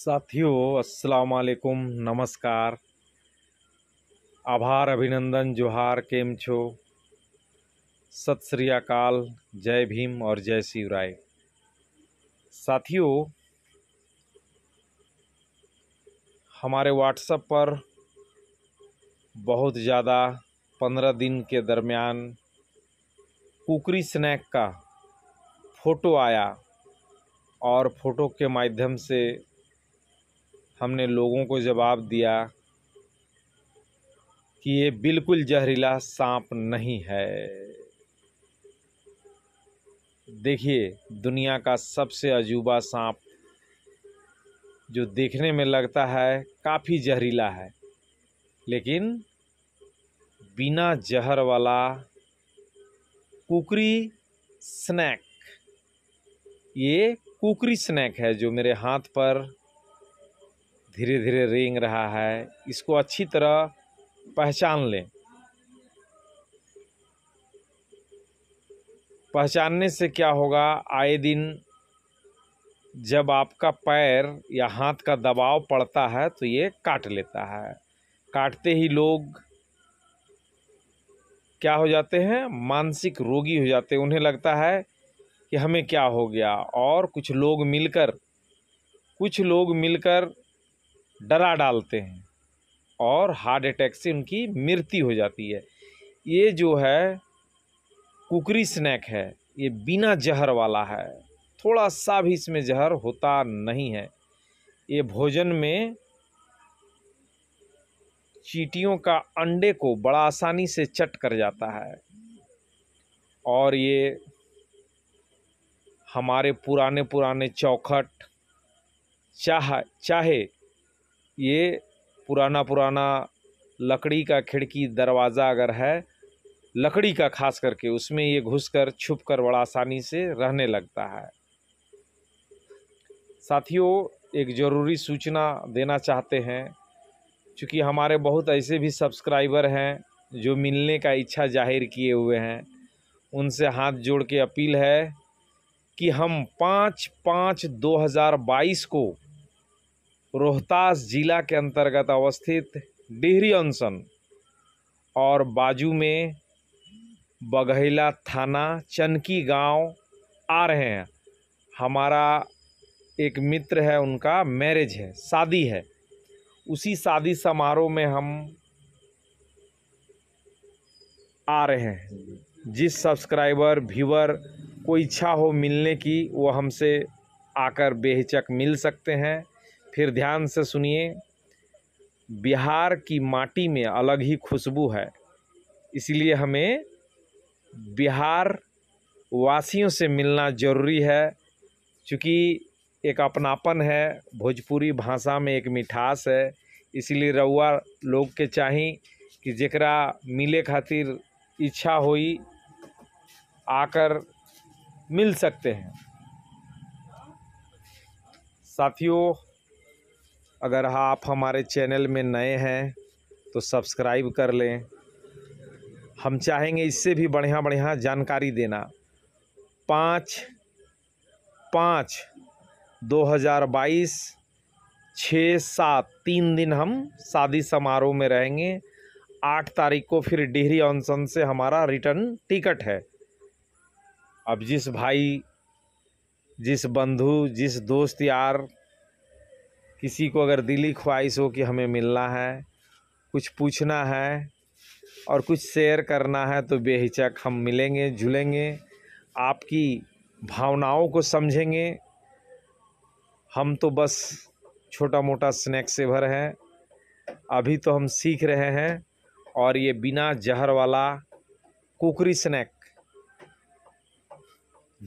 साथियों अस्सलाम वालेकुम नमस्कार आभार अभिनंदन जोहार केम छो सत श्री अकाल जय भीम और जय शिवराय साथियों हमारे व्हाट्सएप पर बहुत ज़्यादा पंद्रह दिन के दरमियान कुकरी स्नैक का फ़ोटो आया और फ़ोटो के माध्यम से हमने लोगों को जवाब दिया कि ये बिल्कुल जहरीला सांप नहीं है देखिए दुनिया का सबसे अजूबा सांप जो देखने में लगता है काफ़ी जहरीला है लेकिन बिना जहर वाला कुकरी स्नैक ये कुकरी स्नैक है जो मेरे हाथ पर धीरे धीरे रेंग रहा है इसको अच्छी तरह पहचान लें पहचानने से क्या होगा आए दिन जब आपका पैर या हाथ का दबाव पड़ता है तो ये काट लेता है काटते ही लोग क्या हो जाते हैं मानसिक रोगी हो जाते हैं उन्हें लगता है कि हमें क्या हो गया और कुछ लोग मिलकर कुछ लोग मिलकर डरा डालते हैं और हार्ट अटैक से उनकी मृत्यु हो जाती है ये जो है कुकरी स्नैक है ये बिना जहर वाला है थोड़ा सा भी इसमें जहर होता नहीं है ये भोजन में चीटियों का अंडे को बड़ा आसानी से चट कर जाता है और ये हमारे पुराने पुराने चौखट चाह चाहे ये पुराना पुराना लकड़ी का खिड़की दरवाज़ा अगर है लकड़ी का खास करके उसमें ये घुसकर छुपकर बड़ा आसानी से रहने लगता है साथियों एक ज़रूरी सूचना देना चाहते हैं क्योंकि हमारे बहुत ऐसे भी सब्सक्राइबर हैं जो मिलने का इच्छा जाहिर किए हुए हैं उनसे हाथ जोड़ के अपील है कि हम पाँच पाँच दो हज़ार बाईस को रोहतास जिला के अंतर्गत अवस्थित डिहरी अनशन और बाजू में बघेला थाना चनकी गांव आ रहे हैं हमारा एक मित्र है उनका मैरिज है शादी है उसी शादी समारोह में हम आ रहे हैं जिस सब्सक्राइबर व्यूवर को इच्छा हो मिलने की वो हमसे आकर बेहिचक मिल सकते हैं फिर ध्यान से सुनिए बिहार की माटी में अलग ही खुशबू है इसलिए हमें बिहार वासियों से मिलना ज़रूरी है क्योंकि एक अपनापन है भोजपुरी भाषा में एक मिठास है इसलिए रउआ लोग के चाही कि जरा मिले खातिर इच्छा हुई आकर मिल सकते हैं साथियों अगर आप हमारे चैनल में नए हैं तो सब्सक्राइब कर लें हम चाहेंगे इससे भी बढ़िया बढ़िया जानकारी देना पाँच पाँच दो हज़ार बाईस छः सात तीन दिन हम शादी समारोह में रहेंगे आठ तारीख को फिर डिहरी ऑनसन से हमारा रिटर्न टिकट है अब जिस भाई जिस बंधु जिस दोस्त यार किसी को अगर दिली ख्वाहिश हो कि हमें मिलना है कुछ पूछना है और कुछ शेयर करना है तो बेहिचक हम मिलेंगे जुलेंगे आपकी भावनाओं को समझेंगे हम तो बस छोटा मोटा स्नैक से भर हैं अभी तो हम सीख रहे हैं और ये बिना जहर वाला कुकरी स्नैक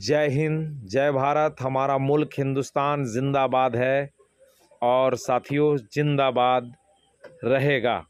जय हिंद जय भारत हमारा मुल्क हिंदुस्तान जिंदाबाद है और साथियों जिंदाबाद रहेगा